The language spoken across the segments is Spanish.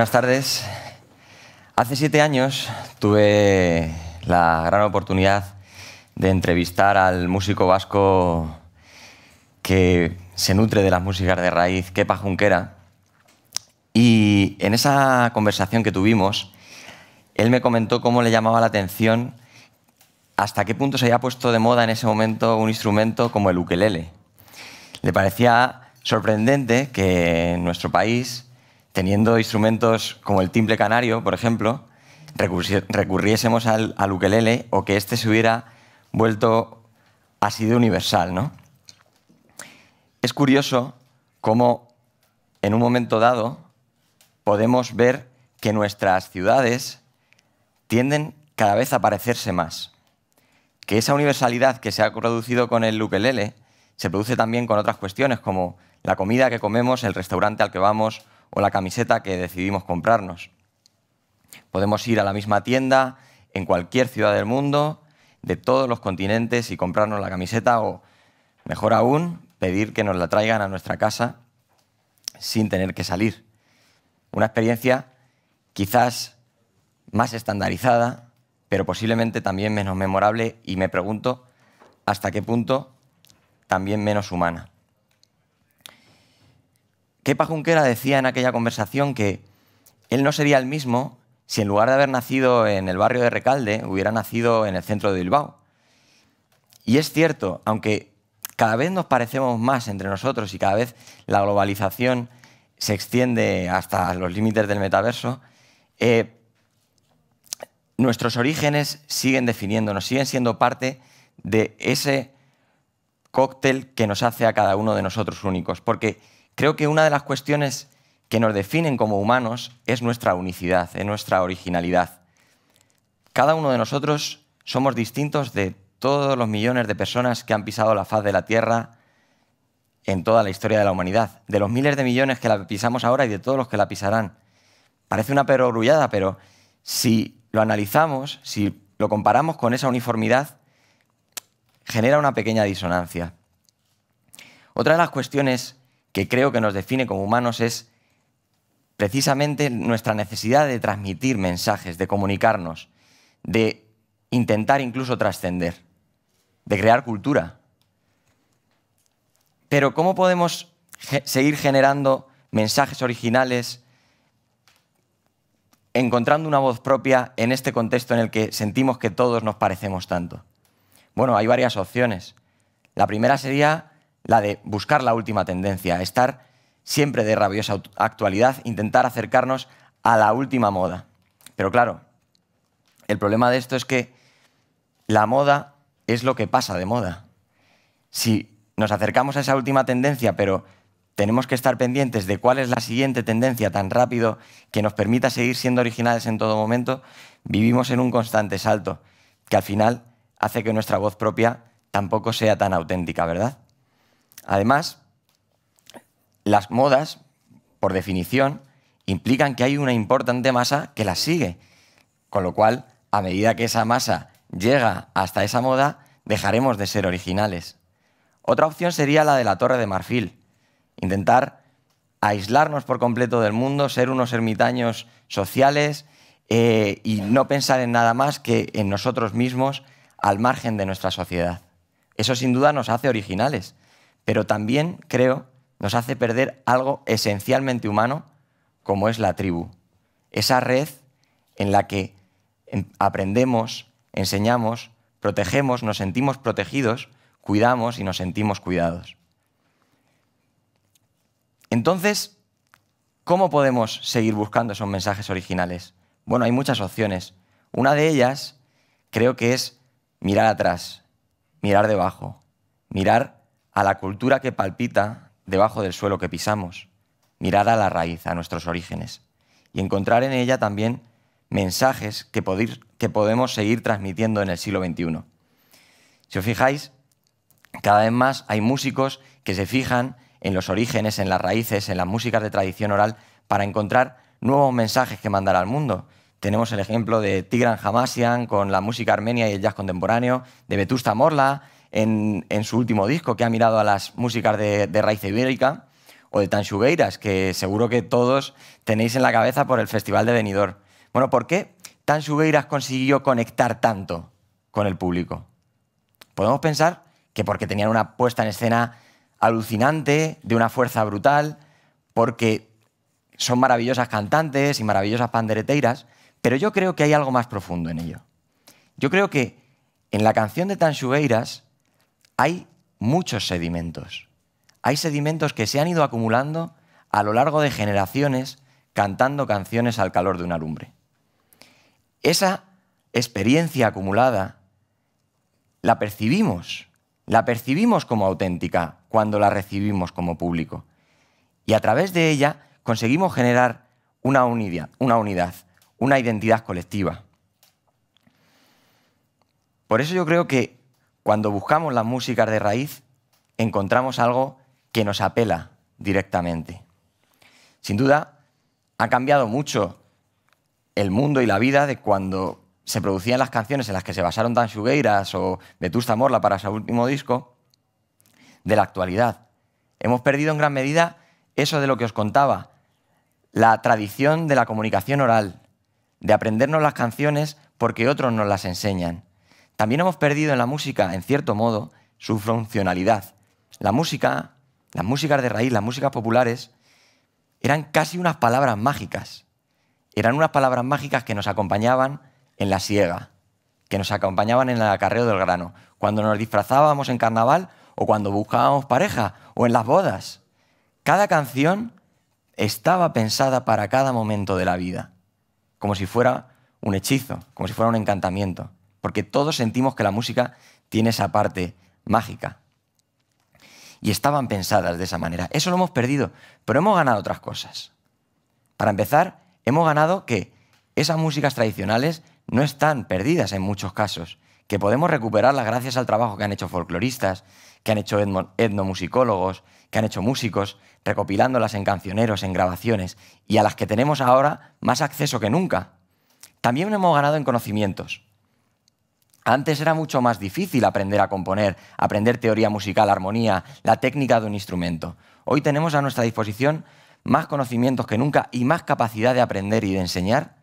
Buenas tardes. Hace siete años tuve la gran oportunidad de entrevistar al músico vasco que se nutre de las músicas de raíz, Kepa Junquera. Y en esa conversación que tuvimos, él me comentó cómo le llamaba la atención hasta qué punto se había puesto de moda en ese momento un instrumento como el ukelele. Le parecía sorprendente que en nuestro país teniendo instrumentos como el timbre canario, por ejemplo, recurriésemos al, al ukelele o que este se hubiera vuelto así de universal, ¿no? Es curioso cómo en un momento dado podemos ver que nuestras ciudades tienden cada vez a parecerse más. Que esa universalidad que se ha producido con el ukelele se produce también con otras cuestiones como la comida que comemos, el restaurante al que vamos o la camiseta que decidimos comprarnos. Podemos ir a la misma tienda en cualquier ciudad del mundo, de todos los continentes, y comprarnos la camiseta o, mejor aún, pedir que nos la traigan a nuestra casa sin tener que salir. Una experiencia quizás más estandarizada, pero posiblemente también menos memorable y me pregunto hasta qué punto también menos humana. Kepa Junquera decía en aquella conversación que él no sería el mismo si en lugar de haber nacido en el barrio de Recalde, hubiera nacido en el centro de Bilbao. Y es cierto, aunque cada vez nos parecemos más entre nosotros y cada vez la globalización se extiende hasta los límites del metaverso, eh, nuestros orígenes siguen definiéndonos, siguen siendo parte de ese cóctel que nos hace a cada uno de nosotros únicos. Porque Creo que una de las cuestiones que nos definen como humanos es nuestra unicidad, es nuestra originalidad. Cada uno de nosotros somos distintos de todos los millones de personas que han pisado la faz de la Tierra en toda la historia de la humanidad, de los miles de millones que la pisamos ahora y de todos los que la pisarán. Parece una perogrullada, pero si lo analizamos, si lo comparamos con esa uniformidad, genera una pequeña disonancia. Otra de las cuestiones que creo que nos define como humanos es precisamente nuestra necesidad de transmitir mensajes, de comunicarnos, de intentar incluso trascender, de crear cultura. Pero ¿cómo podemos seguir generando mensajes originales, encontrando una voz propia en este contexto en el que sentimos que todos nos parecemos tanto? Bueno, hay varias opciones. La primera sería la de buscar la última tendencia, estar siempre de rabiosa actualidad, intentar acercarnos a la última moda. Pero claro, el problema de esto es que la moda es lo que pasa de moda. Si nos acercamos a esa última tendencia, pero tenemos que estar pendientes de cuál es la siguiente tendencia tan rápido que nos permita seguir siendo originales en todo momento, vivimos en un constante salto, que al final hace que nuestra voz propia tampoco sea tan auténtica, ¿verdad? Además, las modas, por definición, implican que hay una importante masa que las sigue, con lo cual, a medida que esa masa llega hasta esa moda, dejaremos de ser originales. Otra opción sería la de la torre de marfil, intentar aislarnos por completo del mundo, ser unos ermitaños sociales eh, y no pensar en nada más que en nosotros mismos al margen de nuestra sociedad. Eso sin duda nos hace originales, pero también creo nos hace perder algo esencialmente humano como es la tribu. Esa red en la que aprendemos, enseñamos, protegemos, nos sentimos protegidos, cuidamos y nos sentimos cuidados. Entonces, ¿cómo podemos seguir buscando esos mensajes originales? Bueno, hay muchas opciones. Una de ellas creo que es mirar atrás, mirar debajo, mirar a la cultura que palpita debajo del suelo que pisamos, mirar a la raíz, a nuestros orígenes, y encontrar en ella también mensajes que, que podemos seguir transmitiendo en el siglo XXI. Si os fijáis, cada vez más hay músicos que se fijan en los orígenes, en las raíces, en las músicas de tradición oral, para encontrar nuevos mensajes que mandar al mundo. Tenemos el ejemplo de Tigran Hamasyan con la música armenia y el jazz contemporáneo, de Vetusta Morla, en, su último disco, que ha mirado a las músicas de, de Raíz Ibérica o de Tanchugueiras, que seguro que todos tenéis en la cabeza por el Festival de Benidorm. Bueno, ¿por qué Tanchugueiras consiguió conectar tanto con el público? Podemos pensar que porque tenían una puesta en escena alucinante, de una fuerza brutal, porque son maravillosas cantantes y maravillosas pandereteiras, pero yo creo que hay algo más profundo en ello. Yo creo que en la canción de Tanchugueiras hay muchos sedimentos. Hay sedimentos que se han ido acumulando a lo largo de generaciones cantando canciones al calor de una lumbre. Esa experiencia acumulada la percibimos, la percibimos como auténtica cuando la recibimos como público. Y a través de ella conseguimos generar una unidad, una unidad, una identidad colectiva. Por eso yo creo que cuando buscamos las músicas de raíz, encontramos algo que nos apela directamente. Sin duda, ha cambiado mucho el mundo y la vida de cuando se producían las canciones en las que se basaron Dan Sugueiras o Vetusta Morla para su último disco, de la actualidad. Hemos perdido en gran medida eso de lo que os contaba, la tradición de la comunicación oral, de aprendernos las canciones porque otros nos las enseñan. También hemos perdido en la música, en cierto modo, su funcionalidad. La música, las músicas de raíz, las músicas populares, eran casi unas palabras mágicas. Eran unas palabras mágicas que nos acompañaban en la siega, que nos acompañaban en el acarreo del grano, cuando nos disfrazábamos en carnaval o cuando buscábamos pareja o en las bodas. Cada canción estaba pensada para cada momento de la vida, como si fuera un hechizo, como si fuera un encantamiento porque todos sentimos que la música tiene esa parte mágica. Y estaban pensadas de esa manera. Eso lo hemos perdido, pero hemos ganado otras cosas. Para empezar, hemos ganado que esas músicas tradicionales no están perdidas en muchos casos, que podemos recuperarlas gracias al trabajo que han hecho folcloristas, que han hecho etnomusicólogos, que han hecho músicos, recopilándolas en cancioneros, en grabaciones, y a las que tenemos ahora más acceso que nunca. También hemos ganado en conocimientos. Antes era mucho más difícil aprender a componer, aprender teoría musical, armonía, la técnica de un instrumento. Hoy tenemos a nuestra disposición más conocimientos que nunca y más capacidad de aprender y de enseñar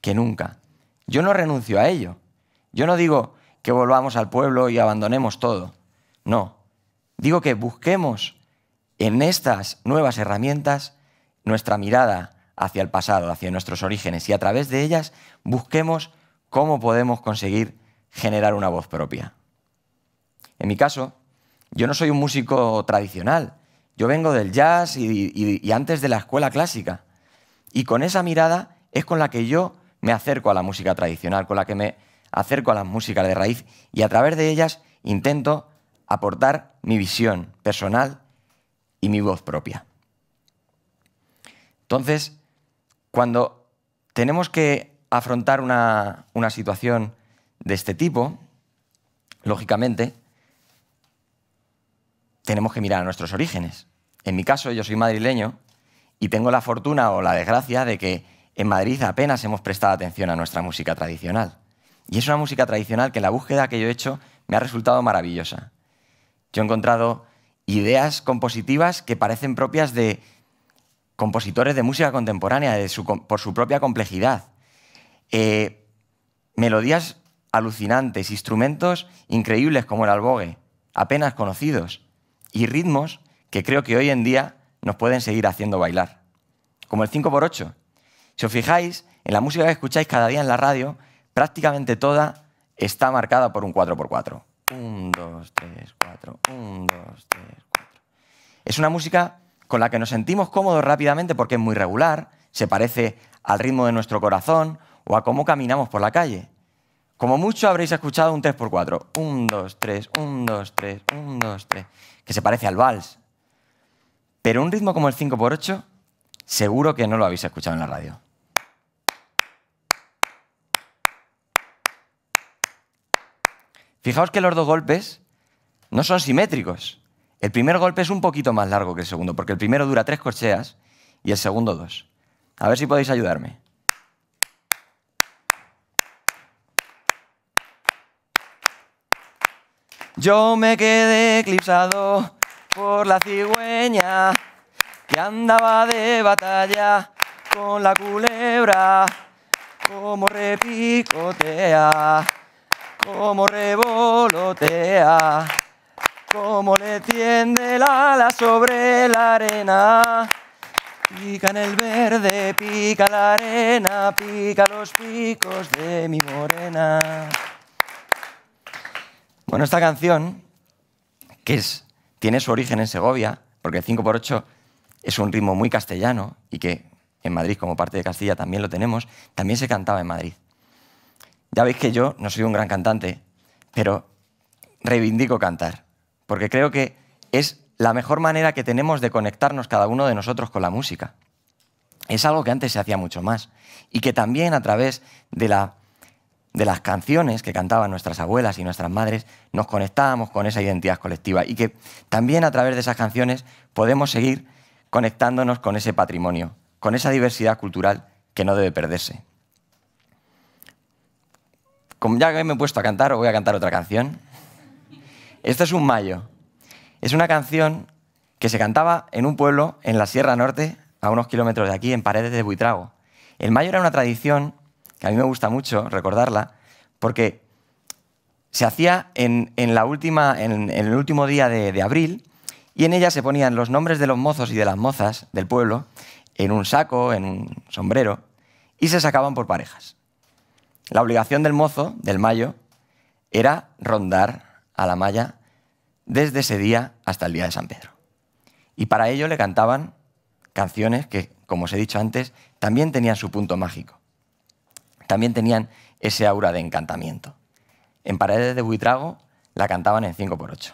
que nunca. Yo no renuncio a ello. Yo no digo que volvamos al pueblo y abandonemos todo. No. Digo que busquemos en estas nuevas herramientas nuestra mirada hacia el pasado, hacia nuestros orígenes y a través de ellas busquemos cómo podemos conseguir generar una voz propia. En mi caso, yo no soy un músico tradicional. Yo vengo del jazz y, antes de la escuela clásica. Y con esa mirada es con la que yo me acerco a la música tradicional, con la que me acerco a las músicas de raíz y a través de ellas intento aportar mi visión personal y mi voz propia. Entonces, cuando tenemos que afrontar una situación de este tipo, lógicamente, tenemos que mirar a nuestros orígenes. En mi caso, yo soy madrileño y tengo la fortuna o la desgracia de que en Madrid apenas hemos prestado atención a nuestra música tradicional. Y es una música tradicional que la búsqueda que yo he hecho me ha resultado maravillosa. Yo he encontrado ideas compositivas que parecen propias de compositores de música contemporánea por su propia complejidad. Eh, melodías alucinantes, instrumentos increíbles como el albogue, apenas conocidos, y ritmos que creo que hoy en día nos pueden seguir haciendo bailar, como el 5x8. Si os fijáis, en la música que escucháis cada día en la radio, prácticamente toda está marcada por un 4x4. 1, 2, 3, 4, 1, 2, 3, 4. Es una música con la que nos sentimos cómodos rápidamente porque es muy regular, se parece al ritmo de nuestro corazón o a cómo caminamos por la calle. Como mucho habréis escuchado un 3x4. 1, 2, 3, 1, 2, 3, 1, 2, 3. Que se parece al vals. Pero un ritmo como el 5x8 seguro que no lo habéis escuchado en la radio. Fijaos que los dos golpes no son simétricos. El primer golpe es un poquito más largo que el segundo, porque el primero dura tres corcheas y el segundo dos. A ver si podéis ayudarme. Yo me quedé eclipsado por la cigüeña que andaba de batalla con la culebra, como repicotea, como revolotea, como le tiende el ala sobre la arena. Pica en el verde, pica la arena, pica los picos de mi morena. Bueno, esta canción, que es, tiene su origen en Segovia, porque el 5x8 es un ritmo muy castellano y que en Madrid, como parte de Castilla, también lo tenemos, también se cantaba en Madrid. Ya veis que yo no soy un gran cantante, pero reivindico cantar, porque creo que es la mejor manera que tenemos de conectarnos cada uno de nosotros con la música. Es algo que antes se hacía mucho más y que también a través de la de las canciones que cantaban nuestras abuelas y nuestras madres, nos conectábamos con esa identidad colectiva y que también a través de esas canciones podemos seguir conectándonos con ese patrimonio, con esa diversidad cultural que no debe perderse. Como ya me he puesto a cantar, o voy a cantar otra canción. Esto es un mayo. Es una canción que se cantaba en un pueblo en la Sierra Norte, a unos kilómetros de aquí, en Paredes de Buitrago. El mayo era una tradición a mí me gusta mucho recordarla, porque se hacía en, la última, en, el último día de, de, abril y en ella se ponían los nombres de los mozos y de las mozas del pueblo en un saco, en un sombrero, y se sacaban por parejas. La obligación del mozo, del mayo, era rondar a la malla desde ese día hasta el día de San Pedro. Y para ello le cantaban canciones que, como os he dicho antes, también tenían su punto mágico también tenían ese aura de encantamiento. En Paredes de Buitrago la cantaban en 5x8.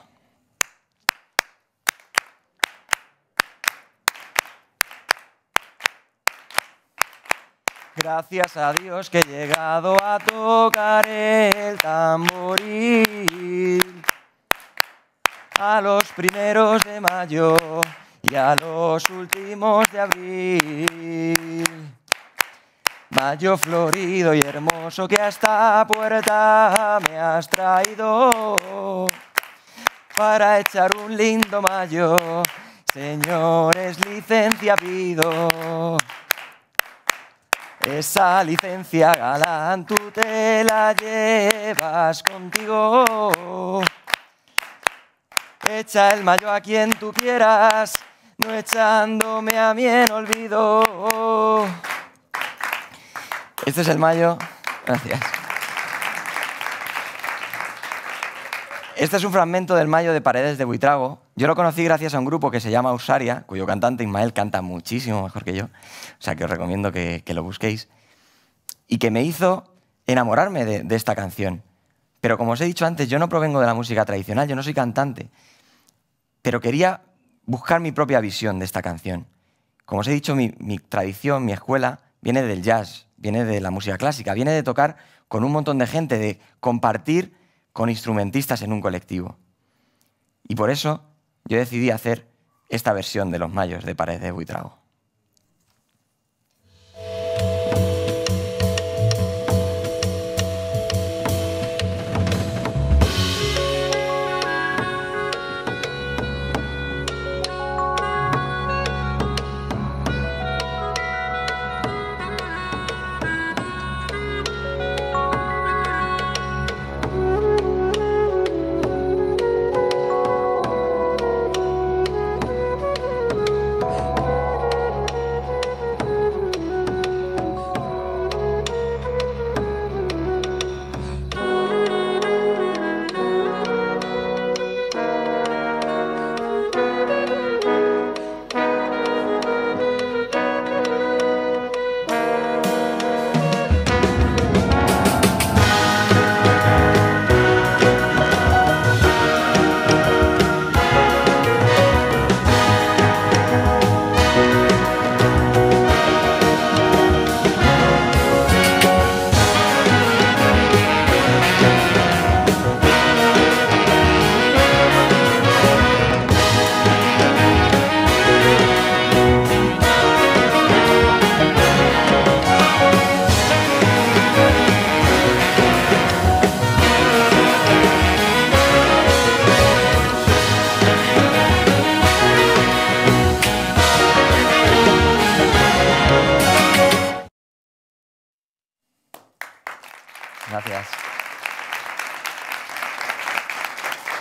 Gracias a Dios que he llegado a tocar el tamboril. A los primeros de mayo y a los últimos de abril. Mayo florido y hermoso que a esta puerta me has traído para echar un lindo mayo. Señores, licencia pido. Esa licencia galán tú te la llevas contigo. Echa el mayo a quien tú quieras, no echándome a mí en olvido. Este es el mayo. Gracias. Este es un fragmento del Mayo de Paredes de Buitrago. Yo lo conocí gracias a un grupo que se llama Usaria, cuyo cantante Ismael canta muchísimo mejor que yo. O sea, que os recomiendo que, lo busquéis. Y que me hizo enamorarme de, esta canción. Pero como os he dicho antes, yo no provengo de la música tradicional, yo no soy cantante. Pero quería buscar mi propia visión de esta canción. Como os he dicho, mi tradición, mi escuela, viene del jazz, viene de la música clásica, viene de tocar con un montón de gente, de compartir con instrumentistas en un colectivo. Y por eso yo decidí hacer esta versión de Los Mayos de Paredes de Buitrago.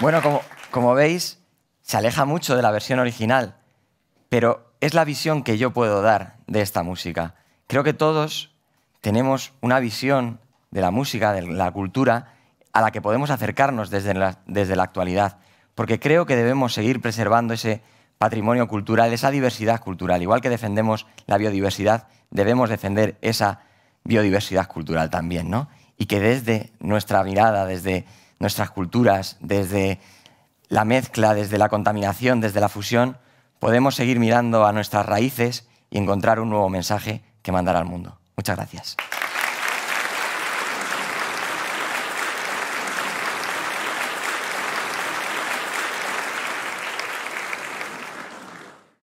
Bueno, como, veis, se aleja mucho de la versión original, pero es la visión que yo puedo dar de esta música. Creo que todos tenemos una visión de la música, de la cultura, a la que podemos acercarnos desde desde la actualidad, porque creo que debemos seguir preservando ese patrimonio cultural, esa diversidad cultural. Igual que defendemos la biodiversidad, debemos defender esa biodiversidad cultural también, ¿no? Y que desde nuestra mirada, desde nuestras culturas, desde la mezcla, desde la contaminación, desde la fusión, podemos seguir mirando a nuestras raíces y encontrar un nuevo mensaje que mandar al mundo. Muchas gracias.